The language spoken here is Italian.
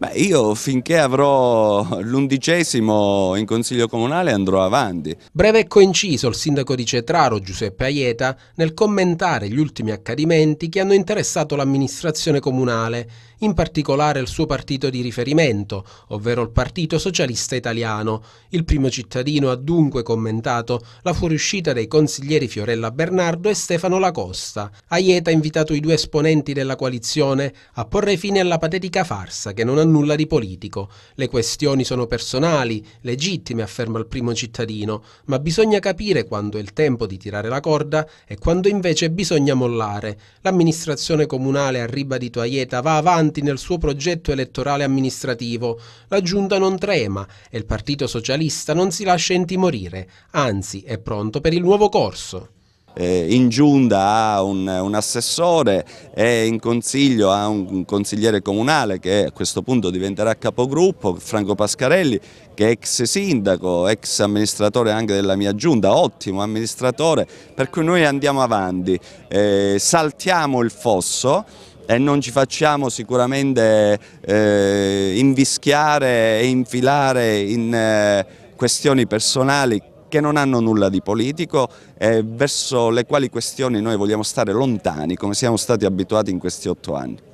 Beh, io finché avrò l'undicesimo in Consiglio Comunale andrò avanti. Breve e coinciso il sindaco di Cetraro Giuseppe Aieta nel commentare gli ultimi accadimenti che hanno interessato l'amministrazione comunale, in particolare il suo partito di riferimento, ovvero il Partito Socialista Italiano. Il primo cittadino ha dunque commentato la fuoriuscita dei consiglieri Fiorella Bernardo e Stefano Lacosta. Aieta ha invitato i due esponenti della coalizione a porre fine alla patetica farsa che non hanno nulla di politico. Le questioni sono personali, legittime, afferma il primo cittadino, ma bisogna capire quando è il tempo di tirare la corda e quando invece bisogna mollare. L'amministrazione comunale a Riba di Toaieta va avanti nel suo progetto elettorale amministrativo. La giunta non trema e il Partito Socialista non si lascia intimorire, anzi è pronto per il nuovo corso. Eh, in giunta a un, un, assessore e in consiglio a un consigliere comunale che a questo punto diventerà capogruppo, Franco Pascarelli, che è ex sindaco, ex amministratore anche della mia giunta, ottimo amministratore, per cui noi andiamo avanti, eh, saltiamo il fosso e non ci facciamo sicuramente eh, invischiare e infilare in eh, questioni personali che non hanno nulla di politico e verso le quali questioni noi vogliamo stare lontani come siamo stati abituati in questi otto anni.